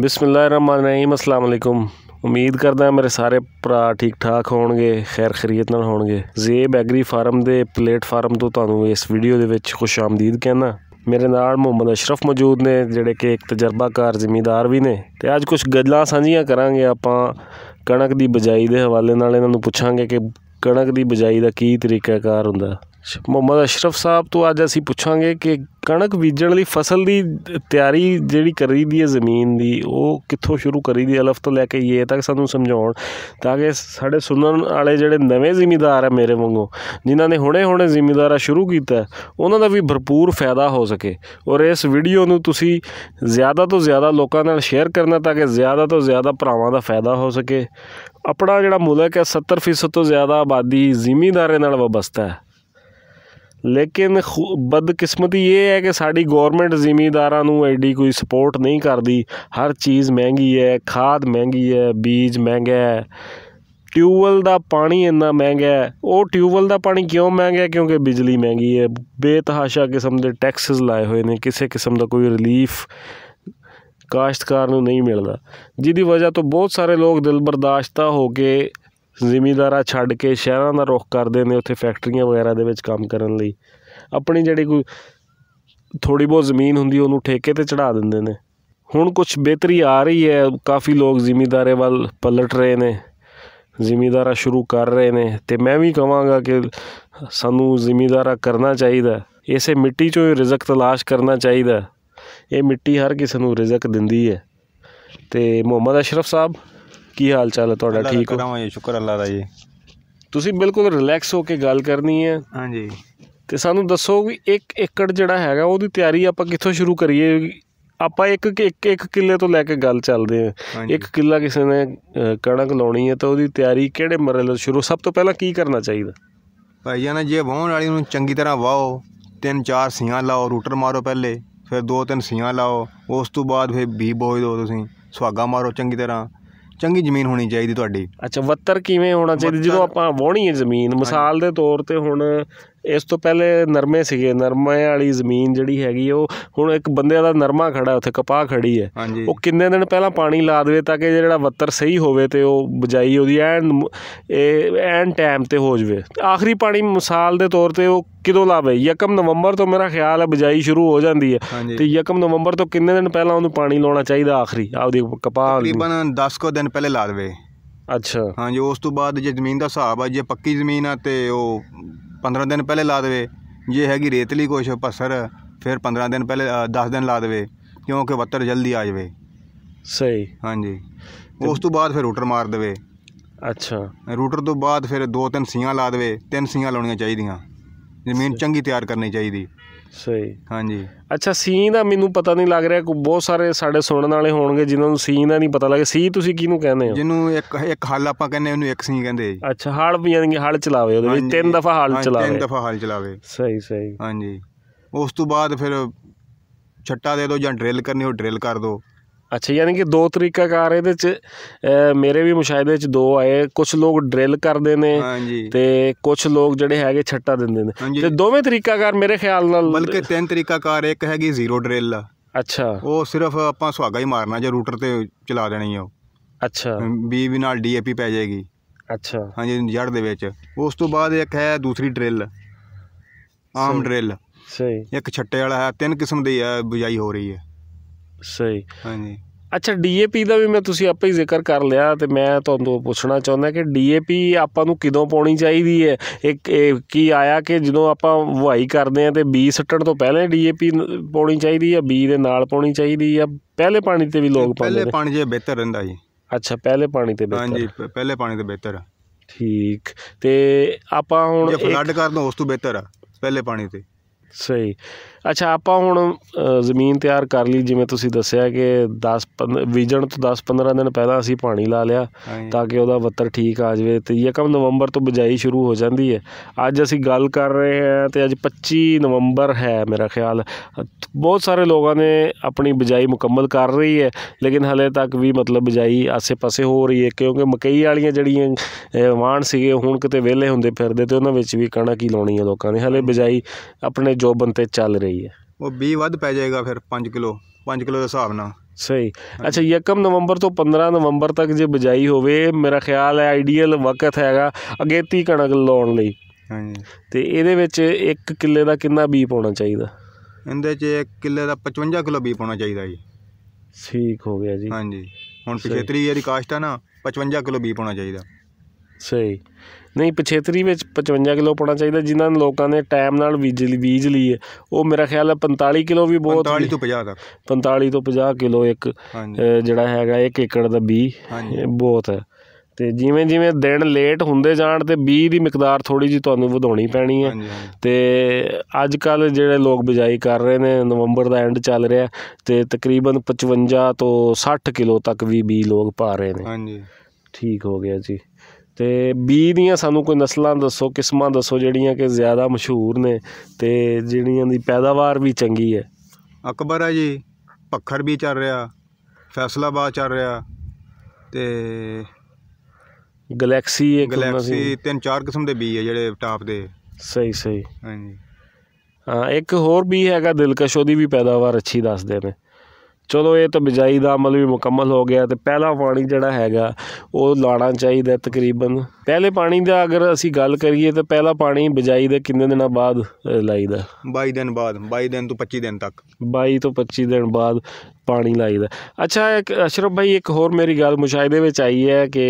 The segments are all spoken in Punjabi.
ਬਿਸਮਿਲ੍ਲਾਹਿਰਰਹਿਮਾਨਿਰਰਹੀਮ ਅਸਲਾਮ ਅਲੈਕੁਮ ਉਮੀਦ ਕਰਦਾ ਮੇਰੇ ਸਾਰੇ ਭਰਾ ਠੀਕ ਠਾਕ ਹੋਣਗੇ ਖੈਰ ਖਰੀਅਤ ਨਾਲ ਹੋਣਗੇ ਜ਼ੇਬ ਐਗਰੀ ਫਾਰਮ ਦੇ ਪਲੇਟਫਾਰਮ ਤੋਂ ਤੁਹਾਨੂੰ ਇਸ ਵੀਡੀਓ ਦੇ ਵਿੱਚ ਖੁਸ਼ ਆਮਦੀਦ ਕਹਿੰਦਾ ਮੇਰੇ ਨਾਲ ਮੁਹੰਮਦ ਅਸ਼ਰਫ ਮੌਜੂਦ ਨੇ ਜਿਹੜੇ ਕਿ ਇੱਕ ਤਜਰਬਾਕਾਰ ਜ਼ਿਮੀਂਦਾਰ ਵੀ ਨੇ ਤੇ ਅੱਜ ਕੁਝ ਗੱਲਾਂ ਸਾਂਝੀਆਂ ਕਰਾਂਗੇ ਆਪਾਂ ਕਣਕ ਦੀ ਬਜਾਈ ਦੇ ਹਵਾਲੇ ਨਾਲ ਇਹਨਾਂ ਨੂੰ ਪੁੱਛਾਂਗੇ ਕਿ ਕਣਕ ਦੀ ਬਜਾਈ ਦਾ ਕੀ ਤਰੀਕਾਕਾਰ ਹੁੰਦਾ ਮੁਹੰਮਦ ਅਸ਼ਰਫ ਸਾਹਿਬ ਤੋਂ ਅੱਜ ਅਸੀਂ ਪੁੱਛਾਂਗੇ ਕਿ ਕਣਕ ਬੀਜਣ ਲਈ ਫਸਲ ਦੀ ਤਿਆਰੀ ਜਿਹੜੀ ਕਰੀ ਦੀ ਹੈ ਜ਼ਮੀਨ ਦੀ ਉਹ ਕਿੱਥੋਂ ਸ਼ੁਰੂ ਕਰੀ ਦੀ ਅਲਫ ਤੋਂ ਲੈ ਕੇ ਇਹ ਤੱਕ ਸਾਨੂੰ ਸਮਝਾਉਣ ਤਾਂ ਕਿ ਸਾਡੇ ਸੁਣਨ ਵਾਲੇ ਜਿਹੜੇ ਨਵੇਂ ਜ਼ਿਮੀਦਾਰ ਆ ਮੇਰੇ ਵਾਂਗੂ ਜਿਨ੍ਹਾਂ ਨੇ ਹੁਣੇ-ਹੁਣੇ ਜ਼ਿਮੀਦਾਰਾ ਸ਼ੁਰੂ ਕੀਤਾ ਉਹਨਾਂ ਦਾ ਵੀ ਭਰਪੂਰ ਫਾਇਦਾ ਹੋ ਸਕੇ ਔਰ ਇਸ ਵੀਡੀਓ ਨੂੰ ਤੁਸੀਂ ਜ਼ਿਆਦਾ ਤੋਂ ਜ਼ਿਆਦਾ ਲੋਕਾਂ ਨਾਲ ਸ਼ੇਅਰ ਕਰਨਾ ਤਾਂ ਕਿ ਜ਼ਿਆਦਾ ਤੋਂ ਜ਼ਿਆਦਾ ਭਰਾਵਾਂ ਦਾ ਫਾਇਦਾ ਹੋ ਸਕੇ ਆਪਣਾ ਜਿਹੜਾ ਮੁਲਕ ਹੈ 70% ਤੋਂ ਜ਼ਿਆਦਾ ਆਬਾਦੀ ਜ਼ਿਮੀਦਾਰੇ ਨਾਲ ਵਾਬਸਤਾ ਹੈ ਲੇਕਿਨ ਬਦਕਿਸਮਤੀ ਇਹ ਹੈ ਕਿ ਸਾਡੀ ਗਵਰਨਮੈਂਟ ਜ਼ਿਮੀਦਾਰਾਂ ਨੂੰ ਐਡੀ ਕੋਈ ਸਪੋਰਟ ਨਹੀਂ ਕਰਦੀ ਹਰ ਚੀਜ਼ ਮਹਿੰਗੀ ਹੈ ਖਾਦ ਮਹਿੰਗੀ ਹੈ ਬੀਜ ਮਹਿੰਗਾ ਹੈ ਟਿਊਬਲ ਦਾ ਪਾਣੀ ਇੰਨਾ ਮਹਿੰਗਾ ਹੈ ਉਹ ਟਿਊਬਲ ਦਾ ਪਾਣੀ ਕਿਉਂ ਮਹਿੰਗਾ ਕਿਉਂਕਿ ਬਿਜਲੀ ਮਹਿੰਗੀ ਹੈ ਬੇਤਹਾਸ਼ਾ ਕਿਸਮ ਦੇ ਟੈਕਸਸ ਲਾਏ ਹੋਏ ਨੇ ਕਿਸੇ ਕਿਸਮ ਦਾ ਕੋਈ ਰਿਲੀਫ ਕਾਸ਼ਤਕਾਰ ਨੂੰ ਨਹੀਂ ਮਿਲਦਾ ਜਿਹਦੀ ਵਜ੍ਹਾ ਤੋਂ ਬਹੁਤ ਸਾਰੇ ਲੋਕ ਦਿਲ ਬਰਦਾਸ਼ਤਾ ਹੋ ਕੇ ਜ਼ਿਮੀਦਾਰਾ ਛੱਡ ਕੇ ਸ਼ਹਿਰਾਂ ਦਾ ਰੁਖ ਕਰਦੇ ਨੇ ਉੱਥੇ ਫੈਕਟਰੀਆਂ ਵਗੈਰਾ ਦੇ ਵਿੱਚ ਕੰਮ ਕਰਨ ਲਈ ਆਪਣੀ ਜਿਹੜੀ ਕੋਈ ਥੋੜੀ ਬਹੁਤ ਜ਼ਮੀਨ ਹੁੰਦੀ ਉਹਨੂੰ ਠੇਕੇ ਤੇ ਚੜਾ ਦਿੰਦੇ ਨੇ ਹੁਣ ਕੁਝ ਬਿਹਤਰੀ ਆ ਰਹੀ ਹੈ ਕਾਫੀ ਲੋਕ ਜ਼ਿਮੀਦਾਰੇ ਵੱਲ ਪਲਟ ਰਹੇ ਨੇ ਜ਼ਿਮੀਦਾਰਾ ਸ਼ੁਰੂ ਕਰ ਰਹੇ ਨੇ ਤੇ ਮੈਂ ਵੀ ਕਹਾਂਗਾ ਕਿ ਸਾਨੂੰ ਜ਼ਿਮੀਦਾਰਾ ਕਰਨਾ ਚਾਹੀਦਾ ਇਸੇ ਮਿੱਟੀ ਚੋਂ ਹੀ ਰਿਜ਼ਕ ਤਲਾਸ਼ ਕਰਨਾ ਚਾਹੀਦਾ ਇਹ ਮਿੱਟੀ ਹਰ ਕਿਸੇ ਨੂੰ ਰਿਜ਼ਕ ਦਿੰਦੀ ਹੈ ਤੇ ਮੁਹੰਮਦ ਅਸ਼ਰਫ ਸਾਹਿਬ ਕੀ ਹਾਲ ਚਾਲ ਹੈ ਤੁਹਾਡਾ ਠੀਕ ਹੋ ਜੀ ਸ਼ੁਕਰ ਅੱਲਾ ਦਾ ਜੀ ਤੁਸੀਂ ਬਿਲਕੁਲ ਰਿਲੈਕਸ ਹੋ ਕੇ ਗੱਲ ਕਰਨੀ ਹੈ ਹਾਂਜੀ ਤੇ ਸਾਨੂੰ ਦੱਸੋ ਵੀ 1 ਏਕੜ ਜਿਹੜਾ ਹੈਗਾ ਉਹਦੀ ਤਿਆਰੀ ਆਪਾਂ ਕਿੱਥੋਂ ਸ਼ੁਰੂ ਕਰੀਏ ਆਪਾਂ ਇੱਕ ਇੱਕ ਇੱਕ ਕਿੱਲੇ ਤੋਂ ਲੈ ਕੇ ਗੱਲ ਚੱਲਦੇ ਆ ਇੱਕ ਕਿੱਲਾ ਕਿਸੇ ਨੇ ਕਣਕ ਲਾਉਣੀ ਹੈ ਤਾਂ ਉਹਦੀ ਤਿਆਰੀ ਕਿਹੜੇ ਮਰਲੇ ਸ਼ੁਰੂ ਸਭ ਤੋਂ ਪਹਿਲਾਂ ਕੀ ਕਰਨਾ ਚਾਹੀਦਾ ਭਾਈ ਜਾਨਾ ਜੇ ਵਾਹਣ ਵਾਲੀ ਨੂੰ ਚੰਗੀ ਤਰ੍ਹਾਂ ਵਾਓ ਤਿੰਨ ਚਾਰ ਸੀਆਂ ਲਾਓ ਰੂਟਰ ਮਾਰੋ ਪਹਿਲੇ ਫਿਰ ਦੋ ਤਿੰਨ ਸੀਆਂ ਲਾਓ ਉਸ ਤੋਂ ਬਾਅਦ ਫਿਰ ਬੀ ਬੋਏ ਦੋ ਤੁਸੀਂ ਸੁਹਾਗਾ ਮਾਰੋ ਚੰਗੀ ਤਰ੍ਹਾਂ ਚੰਗੀ ਜ਼ਮੀਨ ਹੋਣੀ ਚਾਹੀਦੀ ਤੁਹਾਡੀ ਅੱਛਾ ਵੱਤਰ ਕਿਵੇਂ ਹੋਣਾ ਚਾਹੀਦਾ ਜਦੋਂ ਆਪਾਂ ਵਾਹੁਣੀ ਹੈ ਜ਼ਮੀਨ ਮਿਸਾਲ ਦੇ ਤੌਰ ਤੇ ਹੁਣ ਇਸ ਤੋਂ ਪਹਿਲੇ ਨਰਮੇ ਸੀਗੇ ਨਰਮੇ ਵਾਲੀ ਜ਼ਮੀਨ ਜਿਹੜੀ ਹੈਗੀ ਉਹ ਹੁਣ ਇੱਕ ਬੰਦੇ ਦਾ ਨਰਮਾ ਖੜਾ ਉੱਥੇ ਕਪਾਹ ਖੜੀ ਹੈ ਉਹ ਕਿੰਨੇ ਦਿਨ ਪਹਿਲਾਂ ਪਾਣੀ ਲਾ ਦੇਵੇ ਤਾਂ ਕਿ ਜਿਹੜਾ ਵੱਤਰ ਸਹੀ ਹੋਵੇ ਤੇ ਉਹ ਬਜਾਈ ਉਹਦੀ ਐਨ ਇਹ ਐਨ ਟਾਈਮ ਤੇ ਹੋ ਜਵੇ ਆਖਰੀ ਪਾਣੀ ਮਿਸਾਲ ਦੇ ਤੌਰ ਤੇ ਉਹ ਕਿਦੋਂ ਲਾਵੇ ਯਕਮ ਨਵੰਬਰ ਤੋਂ ਮੇਰਾ ਖਿਆਲ ਹੈ ਬਜਾਈ ਸ਼ੁਰੂ ਹੋ ਜਾਂਦੀ ਹੈ ਤੇ ਯਕਮ ਨਵੰਬਰ ਤੋਂ ਕਿੰਨੇ ਦਿਨ ਪਹਿਲਾਂ ਉਹਨੂੰ ਪਾਣੀ ਲਾਉਣਾ ਚਾਹੀਦਾ ਆਖਰੀ ਆਪਦੀ ਕਪਾਹ ਤਕਰੀਬਨ 10 ਕੋ ਦਿਨ ਪਹਿਲੇ ਲਾ ਦੇਵੇ ਅੱਛਾ ਹਾਂਜੀ ਉਸ ਤੋਂ ਬਾਅਦ ਜੇ ਜ਼ਮੀਨ ਦਾ ਹਿਸਾਬ ਆ ਜੇ ਪੱਕੀ ਜ਼ਮੀਨ ਆ ਤੇ ਉਹ 15 ਦਿਨ ਪਹਿਲੇ ਲਾ ਦੇਵੇ ਜੇ ਹੈਗੀ ਰੇਤਲੀ ਕੁਛ ਪਸਰ ਫਿਰ 15 ਦਿਨ ਪਹਿਲੇ 10 ਦਿਨ ਲਾ ਦੇਵੇ ਕਿਉਂਕਿ ਵੱਤਰ ਜਲਦੀ ਆ ਜਾਵੇ ਸਹੀ ਹਾਂਜੀ ਉਸ ਤੋਂ ਬਾਅਦ ਫਿਰ ਰੂਟਰ ਮਾਰ ਦੇਵੇ ਅੱਛਾ ਰੂਟਰ ਤੋਂ ਬਾਅਦ ਫਿਰ ਦੋ ਤਿੰਨ ਸੀਆਂ ਲਾ ਦੇਵੇ ਤਿੰਨ ਸੀਆਂ ਲਾਉਣੀਆਂ ਚਾਹੀਦੀਆਂ ਜ਼ਮੀਨ ਚੰਗੀ ਤਿਆਰ ਕਰਨੀ ਚਾਹੀਦੀ ਸਹੀ ਹਾਂਜੀ ਅੱਛਾ ਸੀ ਦਾ ਮੈਨੂੰ ਪਤਾ ਨਹੀਂ ਲੱਗ ਰਿਹਾ ਕੋ ਬਹੁਤ ਸਾਰੇ ਸਾਡੇ ਸੁਣਨ ਵਾਲੇ ਹੋਣਗੇ ਜਿਨ੍ਹਾਂ ਨੂੰ ਸੀ ਦਾ ਨਹੀਂ ਪਤਾ ਲੱਗੇ ਸੀ ਤੁਸੀਂ ਕਿਹਨੂੰ ਕਹਿੰਦੇ ਹੋ ਜਿਹਨੂੰ ਇੱਕ ਇੱਕ ਹਲ ਆਪਾਂ ਕਹਿੰਦੇ ਉਹਨੂੰ ਇੱਕ ਸੀ ਕਹਿੰਦੇ ਅੱਛਾ ਹਲ ਯਾਨੀ ਹਲ ਚਲਾਵੇ ਉਹਦੇ ਵਿੱਚ ਤਿੰਨ ਦਫਾ ਹਲ ਚਲਾਵੇ ਤਿੰਨ ਦਫਾ ਹਲ ਚਲਾਵੇ ਸਹੀ ਸਹੀ ਹਾਂਜੀ ਉਸ ਤੋਂ ਬਾਅਦ ਫਿਰ ਛੱਟਾ ਦੇ ਦਿਓ ਜਾਂ ਡਰਿਲ ਕਰਨੀ ਹੋ ਡਰਿਲ ਕਰ ਦਿਓ ਅੱਛਾ ਯਾਨੀ ਕਿ ਦੋ ਤਰੀਕਾ ਤਰੀਕਾਕਾਰ ਇਹਦੇ ਚ ਮੇਰੇ ਵੀ ਮੁਸ਼ਾਹਦੇ ਚ ਦੋ ਆਏ ਕੁਝ ਲੋਕ ਡ੍ਰਿਲ ਕਰਦੇ ਨੇ ਤੇ ਕੁਝ ਲੋਕ ਜਿਹੜੇ ਹੈਗੇ ਛੱਟਾ ਦਿੰਦੇ ਨੇ ਤੇ ਦੋਵੇਂ ਤਰੀਕਾ ਤਰੀਕਾਕਾਰ ਮੇਰੇ ਖਿਆਲ ਨਾਲ ਬਲਕਿ ਤਿੰਨ ਤਰੀਕਾ ਤਰੀਕਾਕਾਰ ਇੱਕ ਹੈਗੀ ਜ਼ੀਰੋ ਡ੍ਰਿਲ ਅੱਛਾ ਉਹ ਸਿਰਫ ਆਪਾਂ ਸੁਹਾਗਾ ਹੀ ਮਾਰਨਾ ਜਾਂ ਰੂਟਰ ਤੇ ਚਲਾ ਦੇਣੀ ਆ ਅੱਛਾ ਬੀ ਵੀ ਨਾਲ ਡੀਏਪੀ ਪੈ ਜਾਏਗੀ ਅੱਛਾ ਹਾਂਜੀ ਜੜ ਦੇ ਵਿੱਚ ਉਸ ਤੋਂ ਬਾਅਦ ਇੱਕ ਹੈ ਦੂਸਰੀ ਡ੍ਰਿਲ ਆਮ ਡ੍ਰਿਲ ਸਹੀ ਇੱਕ ਛੱਟੇ ਵਾਲਾ ਹੈ ਤਿੰਨ ਕਿਸਮ ਦੀ ਹੈ ਬੁਝਾਈ ਹੋ ਰਹੀ ਹੈ ਸਹੀ ਹਾਂਜੀ ਅੱਛਾ ਡੀਏਪੀ ਦਾ ਵੀ ਮੈਂ ਤੁਸੀਂ ਆਪੇ ਹੀ ਜ਼ਿਕਰ ਕਰ ਲਿਆ ਤੇ ਮੈਂ ਤੁਹਾਨੂੰ ਪੁੱਛਣਾ ਚਾਹੁੰਦਾ ਕਿ ਡੀਏਪੀ ਆਪਾਂ ਨੂੰ ਕਿਦੋਂ ਪਾਉਣੀ ਚਾਹੀਦੀ ਹੈ ਇੱਕ ਕੀ ਆਇਆ ਕਿ ਜਦੋਂ ਆਪਾਂ ਵਹਾਈ ਕਰਦੇ ਆ ਤੇ ਬੀ ਸੱਟਣ ਤੋਂ ਪਹਿਲਾਂ ਡੀਏਪੀ ਪਾਉਣੀ ਚਾਹੀਦੀ ਹੈ ਬੀ ਦੇ ਨਾਲ ਪਾਉਣੀ ਚਾਹੀਦੀ ਹੈ ਪਹਿਲੇ ਪਾਣੀ ਤੇ ਵੀ ਲੋਕ ਪਾਉਂਦੇ ਪਹਿਲੇ ਪਾਣੀ ਜੇ ਬਿਹਤਰ ਰਹਿੰਦਾ ਜੀ ਅੱਛਾ ਪਹਿਲੇ ਪਾਣੀ ਤੇ ਬਿਹਤਰ ਹਾਂਜੀ ਪਹਿਲੇ ਪਾਣੀ ਤੇ ਬਿਹਤਰ ਠੀਕ ਤੇ ਆਪਾਂ ਹੁਣ ਜੇ ਫਲੱਡ ਕਰਨ ਉਸ ਤੋਂ ਬਿਹਤਰ ਆ ਪਹਿਲੇ ਪਾਣੀ ਤੇ ਸਹੀ ਅੱਛਾ ਆਪਾਂ ਹੁਣ ਜ਼ਮੀਨ ਤਿਆਰ ਕਰ ਲਈ ਜਿਵੇਂ ਤੁਸੀਂ ਦੱਸਿਆ ਕਿ 10 15 ਬੀਜਣ ਤੋਂ 10 15 ਦਿਨ ਪਹਿਲਾਂ ਅਸੀਂ ਪਾਣੀ ਲਾ ਲਿਆ ਤਾਂ ਕਿ ਉਹਦਾ ਵੱਤਰ ਠੀਕ ਆ ਜਾਵੇ ਤੇ ਯਕਮ ਨਵੰਬਰ ਤੋਂ ਬਜਾਈ ਸ਼ੁਰੂ ਹੋ ਜਾਂਦੀ ਹੈ ਅੱਜ ਅਸੀਂ ਗੱਲ ਕਰ ਰਹੇ ਹਾਂ ਤੇ ਅੱਜ 25 ਨਵੰਬਰ ਹੈ ਮੇਰਾ ਖਿਆਲ ਬਹੁਤ ਸਾਰੇ ਲੋਕਾਂ ਨੇ ਆਪਣੀ ਬਜਾਈ ਮੁਕੰਮਲ ਕਰ ਰਹੀ ਹੈ ਲੇਕਿਨ ਹਲੇ ਤੱਕ ਵੀ ਮਤਲਬ ਬਜਾਈ ਆਸੇ-ਪਾਸੇ ਹੋ ਰਹੀ ਹੈ ਕਿਉਂਕਿ ਮਕਈ ਵਾਲੀਆਂ ਜਿਹੜੀਆਂ ਵਾਣ ਸੀਗੇ ਹੁਣ ਕਿਤੇ ਵਿਹਲੇ ਹੁੰਦੇ ਫਿਰਦੇ ਤੇ ਉਹਨਾਂ ਵਿੱਚ ਵੀ ਕਣਕ ਹੀ ਲਾਉਣੀ ਹੈ ਲੋਕਾਂ ਨੇ ਹਲੇ ਬਜਾਈ ਆਪਣੇ ਜੋਬਨ ਤੇ ਚੱਲ ਰਹੀ ਸਹੀ ਹੈ ਉਹ 20 ਵੱਧ ਪੈ ਜਾਏਗਾ ਫਿਰ 5 ਕਿਲੋ 5 ਕਿਲੋ ਦੇ ਹਿਸਾਬ ਨਾਲ ਸਹੀ ਅੱਛਾ ਯਕਮ ਨਵੰਬਰ ਤੋਂ 15 ਨਵੰਬਰ ਤੱਕ ਜੇ ਬਜਾਈ ਹੋਵੇ ਮੇਰਾ ਖਿਆਲ ਹੈ ਆਈਡੀਅਲ ਵਕਤ ਹੈਗਾ ਅਗੇਤੀ ਕਣਕ ਲਾਉਣ ਲਈ ਹਾਂਜੀ ਤੇ ਇਹਦੇ ਵਿੱਚ 1 ਕਿੱਲੇ ਦਾ ਕਿੰਨਾ ਬੀ ਪਾਉਣਾ ਚਾਹੀਦਾ ਇਹਦੇ 'ਚ 1 ਕਿੱਲੇ ਦਾ 55 ਕਿਲੋ ਬੀ ਪਾਉਣਾ ਚਾਹੀਦਾ ਜੀ ਠੀਕ ਹੋ ਗਿਆ ਜੀ ਹਾਂਜੀ ਹੁਣ 75 ਦੀ ਕਾਸ਼ਟ ਆ ਨਾ 55 ਕਿਲੋ ਬੀ ਪਾਉਣਾ ਚਾਹੀਦਾ ਸਹੀ ਨਹੀਂ ਪਛੇਤਰੀ ਵਿੱਚ 55 ਕਿਲੋ ਪਾਉਣਾ ਚਾਹੀਦਾ ਜਿਨ੍ਹਾਂ ਨੇ ਲੋਕਾਂ ਨੇ ਟਾਈਮ ਨਾਲ ਬੀਜ ਲਈ ਬੀਜ ਲਈ ਹੈ ਉਹ ਮੇਰਾ ਖਿਆਲ ਹੈ 45 ਕਿਲੋ ਵੀ ਬਹੁਤ 45 ਤੋਂ 50 ਤੱਕ 45 ਤੋਂ 50 ਕਿਲੋ ਇੱਕ ਜਿਹੜਾ ਹੈਗਾ ਇੱਕ ਏਕੜ ਦਾ ਬੀ ਬਹੁਤ ਹੈ ਤੇ ਜਿਵੇਂ ਜਿਵੇਂ ਦਿਨ ਲੇਟ ਹੁੰਦੇ ਜਾਣ ਤੇ ਬੀ ਦੀ ਮਿਕਦਾਰ ਥੋੜੀ ਜੀ ਤੁਹਾਨੂੰ ਵਧਾਉਣੀ ਪੈਣੀ ਹੈ ਤੇ ਅੱਜ ਕੱਲ ਜਿਹੜੇ ਲੋਕ ਬਿਜਾਈ ਕਰ ਰਹੇ ਨੇ ਨਵੰਬਰ ਦਾ ਐਂਡ ਚੱਲ ਰਿਹਾ ਤੇ ਤਕਰੀਬਨ 55 ਤੋਂ 60 ਕਿਲੋ ਤੱਕ ਵੀ ਬੀ ਲੋਕ ਪਾ ਰਹੇ ਨੇ ਹਾਂਜੀ ਠੀਕ ਹੋ ਗਿਆ ਜੀ ਤੇ ਬੀ ਦੀਆਂ ਸਾਨੂੰ ਕੋਈ ਨਸਲਾਂ ਦੱਸੋ ਕਿਸਮਾਂ ਦੱਸੋ ਜਿਹੜੀਆਂ ਕਿ ਜ਼ਿਆਦਾ ਮਸ਼ਹੂਰ ਨੇ ਤੇ ਜਿਹੜੀਆਂ ਦੀ ਪੈਦਾਵਾਰ ਵੀ ਚੰਗੀ ਹੈ ਅਕਬਰ ਹੈ ਜੀ ਪੱਖਰ ਵੀ ਚੱਲ ਰਿਹਾ ਫੈਸਲਾਬਾਦ ਚੱਲ ਰਿਹਾ ਤੇ ਗੈਲੈਕਸੀ ਇੱਕ ਗੈਲੈਕਸੀ ਤਿੰਨ ਚਾਰ ਕਿਸਮ ਦੇ ਬੀ ਹੈ ਜਿਹੜੇ ਟਾਪ ਦੇ ਸਹੀ ਸਹੀ ਹਾਂਜੀ ਹਾਂ ਇੱਕ ਹੋਰ ਵੀ ਹੈਗਾ ਦਿਲਕਸ਼ ਉਹਦੀ ਵੀ ਪੈਦਾਵਾਰ ਅੱਛੀ ਦੱਸਦੇ ਨੇ ਚਲੋ ਇਹ ਤਾਂ ਬਿਜਾਈ ਦਾ ਅਮਲ ਵੀ ਮੁਕੰਮਲ ਹੋ ਗਿਆ ਤੇ ਪਹਿਲਾ ਪਾਣੀ ਜਿਹੜਾ ਹੈਗਾ ਉਹ ਲਾਣਾ ਚਾਹੀਦਾ ਤਕਰੀਬਨ ਪਹਿਲੇ ਪਾਣੀ ਦਾ ਅਗਰ ਅਸੀਂ ਗੱਲ ਕਰੀਏ ਤਾਂ ਪਹਿਲਾ ਪਾਣੀ ਬਜਾਈ ਦੇ ਕਿੰਨੇ ਦਿਨਾਂ ਬਾਅਦ ਲਾਈਦਾ 22 ਦਿਨ ਬਾਅਦ 22 ਦਿਨ ਤੋਂ 25 ਦਿਨ ਤੱਕ 22 ਤੋਂ 25 ਦਿਨ ਬਾਅਦ ਪਾਣੀ ਲਾਈਦਾ ਅੱਛਾ ਇੱਕ ਅਸ਼ਰਫ ਭਾਈ ਇੱਕ ਹੋਰ ਮੇਰੀ ਗੱਲ ਮੁਸ਼ਾਹਦੇ ਵਿੱਚ ਆਈ ਹੈ ਕਿ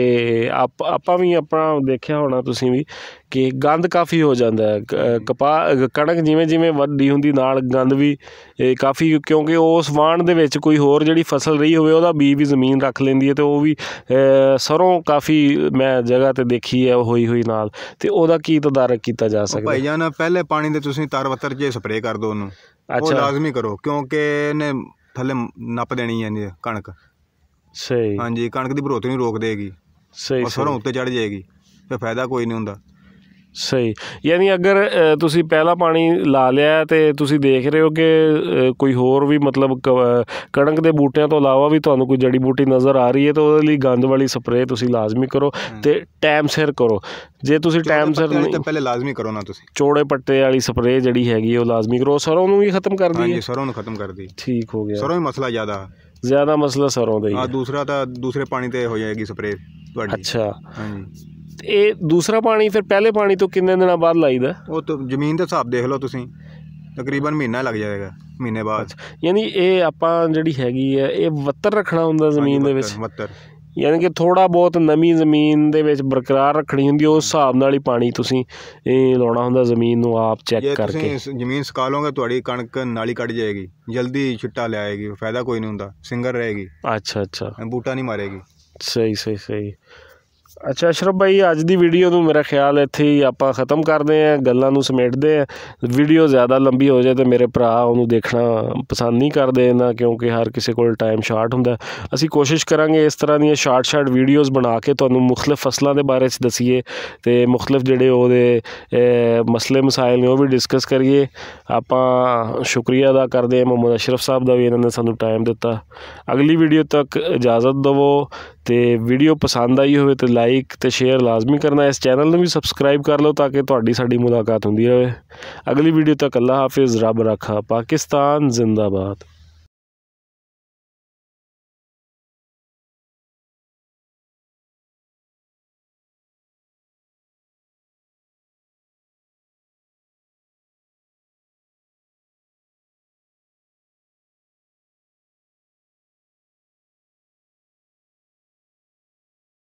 ਆਪ ਆਪਾਂ ਵੀ ਆਪਣਾ ਦੇਖਿਆ ਹੋਣਾ ਤੁਸੀਂ ਵੀ ਕਿ ਗੰਦ ਕਾਫੀ ਹੋ ਜਾਂਦਾ ਹੈ ਕਪਾਹ ਕਣਕ ਜਿਵੇਂ ਜਿਵੇਂ ਵੱਡੀ ਹੁੰਦੀ ਨਾਲ ਗੰਦ ਵੀ ਕਾਫੀ ਕਿਉਂਕਿ ਉਸ ਵਾਣ ਦੇ ਵਿੱਚ ਕੋਈ ਹੋਰ ਜਿਹੜੀ ਫਸਲ ਰਹੀ ਹੋਵੇ ਉਹਦਾ ਬੀਜ ਵੀ ਜ਼ਮੀਨ ਰੱਖ ਲੈਂਦੀ ਹੈ ਤੇ ਉਹ ਵੀ ਸਰੋਂ ਕਾਫੀ ਮੈਂ ਜਗ੍ਹਾ ਤੇ ਦੇਖੀ ਹੈ ਹੋਈ ਹੋਈ ਨਾਲ ਤੇ ਉਹਦਾ ਕੀ ਤਦਾਰਕ ਕੀਤਾ ਜਾ ਸਕਦਾ ਭਾਈ ਜਾਨ ਪਹਿਲੇ ਪਾਣੀ ਦੇ ਤੁਸੀਂ ਤਰ ਵਤਰ ਜੇ ਸਪਰੇਅ ਕਰ ਦੋ ਉਹਨੂੰ ਉਹ ਲਾਜ਼ਮੀ ਕਰੋ ਕਿਉਂਕਿ ਇਹਨੇ ਥੱਲੇ ਨੱਪ ਦੇਣੀ ਹੈ ਕਣਕ ਸਹੀ ਹਾਂਜੀ ਕਣਕ ਦੀ ਬਰੋਤ ਨਹੀਂ ਰੋਕ ਦੇਗੀ ਸਹੀ ਸਰੋਂ ਉੱਤੇ ਚੜ ਜਾਏਗੀ ਫਿਰ ਫਾਇਦਾ ਕੋਈ ਨਹੀਂ ਹੁੰਦਾ ਸਹੀ ਯਾਨੀ ਅਗਰ ਤੁਸੀਂ ਪਹਿਲਾ ਪਾਣੀ ਲਾ ਲਿਆ ਤੇ ਤੁਸੀਂ ਦੇਖ ਰਹੇ ਹੋ ਕਿ ਕੋਈ ਹੋਰ ਵੀ ਮਤਲਬ ਕਣਕ ਦੇ ਬੂਟਿਆਂ ਤੋਂ ਇਲਾਵਾ ਵੀ ਤੁਹਾਨੂੰ ਕੋਈ ਜੜੀ ਬੂਟੀ ਨਜ਼ਰ ਆ ਰਹੀ ਹੈ ਤਾਂ ਉਹਦੇ ਲਈ ਗੰਦ ਵਾਲੀ ਸਪਰੇਅ ਤੁਸੀਂ ਲਾਜ਼ਮੀ ਕਰੋ ਤੇ ਟਾਈਮ ਸਿਰ ਕਰੋ ਜੇ ਤੁਸੀਂ ਟਾਈਮ ਸਿਰ ਨਹੀਂ ਤਾਂ ਪਹਿਲੇ ਲਾਜ਼ਮੀ ਕਰੋ ਨਾ ਤੁਸੀਂ ਚੋੜੇ ਪੱਟੇ ਵਾਲੀ ਸਪਰੇਅ ਜਿਹੜੀ ਹੈਗੀ ਉਹ ਲਾਜ਼ਮੀ ਕਰੋ ਸਰੋਂ ਨੂੰ ਵੀ ਖਤਮ ਕਰ ਦਈਏ ਹਾਂਜੀ ਸਰੋਂ ਨੂੰ ਖਤਮ ਕਰ ਦਈਏ ਠੀਕ ਹੋ ਗਿਆ ਸਰੋਂ ਹੀ ਮਸਲਾ ਜ਼ਿਆਦਾ ਜ਼ਿਆਦਾ ਮਸਲਾ ਸਰੋਂ ਦਾ ਹੀ ਆ ਦੂਸਰਾ ਤਾਂ ਦੂਸਰੇ ਪਾਣੀ ਤੇ ਹੋ ਜਾਏਗੀ ਸਪਰੇਅ ਤੁਹਾਡੀ ਅੱਛਾ ਹਾਂਜੀ ਇਹ ਦੂਸਰਾ ਪਾਣੀ ਫਿਰ ਪਹਿਲੇ ਪਾਣੀ ਤੋਂ ਕਿੰਨੇ ਦਿਨਾਂ ਬਾਅਦ ਲਾਈਦਾ ਉਹ ਤੋਂ ਜ਼ਮੀਨ ਦੇ ਹਿਸਾਬ ਦੇਖ ਲਓ ਤੁਸੀਂ ਤਕਰੀਬਨ ਮਹੀਨਾ ਲੱਗ ਜਾਏਗਾ ਮਹੀਨੇ ਬਾਅਦ ਯਾਨੀ ਇਹ ਆਪਾਂ ਜਿਹੜੀ ਹੈਗੀ ਹੈ ਇਹ ਵੱਤਰ ਰੱਖਣਾ ਹੁੰਦਾ ਜ਼ਮੀਨ ਦੇ ਵਿੱਚ ਵੱਤਰ ਯਾਨੀ ਕਿ ਥੋੜਾ ਬਹੁਤ ਨਮੀ ਜ਼ਮੀਨ ਦੇ ਵਿੱਚ ਬਰਕਰਾਰ ਰੱਖਣੀ ਹੁੰਦੀ ਉਸ ਹਿਸਾਬ ਨਾਲ ਹੀ ਪਾਣੀ ਤੁਸੀਂ ਇਹ ਲਾਉਣਾ ਹੁੰਦਾ ਜ਼ਮੀਨ ਨੂੰ ਆਪ ਚੈੱਕ ਕਰਕੇ ਜੇ ਤੁਸੀਂ ਜ਼ਮੀਨ ਸੁਕਾ ਲਓਗੇ ਤੁਹਾਡੀ ਕਣਕ ਨਾਲੀ ਕੱਢ ਜਾਏਗੀ ਜਲਦੀ ਛਿੱਟਾ ਲਿਆਏਗੀ ਫਾਇਦਾ ਕੋਈ ਨਹੀਂ ਹੁੰਦਾ ਸਿੰਗਰ ਰਹੇਗੀ ਅੱਛਾ ਅੱਛਾ ਬੂਟਾ ਨਹੀਂ ਮਾਰੇਗੀ ਸਹੀ ਸਹੀ ਸਹੀ ਅੱਛਾ ਅਸ਼ਰਫ ਭਾਈ ਅੱਜ ਦੀ ਵੀਡੀਓ ਨੂੰ ਮੇਰਾ ਖਿਆਲ ਇੱਥੇ ਹੀ ਆਪਾਂ ਖਤਮ ਕਰਦੇ ਆਂ ਗੱਲਾਂ ਨੂੰ ਸਮੇਟਦੇ ਆਂ ਵੀਡੀਓ ਜ਼ਿਆਦਾ ਲੰਬੀ ਹੋ ਜਾਏ ਤੇ ਮੇਰੇ ਭਰਾ ਉਹਨੂੰ ਦੇਖਣਾ ਪਸੰਦ ਨਹੀਂ ਕਰਦੇ ਨਾ ਕਿਉਂਕਿ ਹਰ ਕਿਸੇ ਕੋਲ ਟਾਈਮ ਸ਼ਾਰਟ ਹੁੰਦਾ ਅਸੀਂ ਕੋਸ਼ਿਸ਼ ਕਰਾਂਗੇ ਇਸ ਤਰ੍ਹਾਂ ਦੀਆਂ ਸ਼ਾਰਟ ਸ਼ਾਰਟ ਵੀਡੀਓਜ਼ ਬਣਾ ਕੇ ਤੁਹਾਨੂੰ ਮੁxtਲਫ ਫਸਲਾਂ ਦੇ ਬਾਰੇ ਵਿੱਚ ਦਸੀਏ ਤੇ ਮੁxtਲਫ ਜਿਹੜੇ ਉਹਦੇ ਮਸਲੇ ਮਸਾਇਲ ਨੇ ਉਹ ਵੀ ਡਿਸਕਸ ਕਰੀਏ ਆਪਾਂ ਸ਼ੁਕਰੀਆ ਅਦਾ ਕਰਦੇ ਹਾਂ ਮੁਹੰਮਦ ਅਸ਼ਰਫ ਸਾਹਿਬ ਦਾ ਵੀ ਇਹਨਾਂ ਨੇ ਸਾਨੂੰ ਟਾਈਮ ਦਿੱਤਾ ਅਗਲੀ ਵੀਡੀਓ ਤੱਕ ਇਜਾਜ਼ਤ ਦਿਵੋ ਤੇ ਵੀਡੀਓ ਪਸੰਦ ਆਈ ਹੋਵੇ ਤੇ ਲਾਈਕ ਤੇ ਸ਼ੇਅਰ ਲਾਜ਼ਮੀ ਕਰਨਾ ਇਸ ਚੈਨਲ ਨੂੰ ਵੀ ਸਬਸਕ੍ਰਾਈਬ ਕਰ ਲਓ ਤਾਂ ਕਿ ਤੁਹਾਡੀ ਸਾਡੀ ਮੁਲਾਕਾਤ ਹੁੰਦੀ ਰਹੇ ਅਗਲੀ ਵੀਡੀਓ ਤੱਕ ਅੱਲਾ ਹਾਫਿਜ਼ ਰੱਬ ਰੱਖਾ ਪਾਕਿਸਤਾਨ ਜ਼ਿੰਦਾਬਾਦ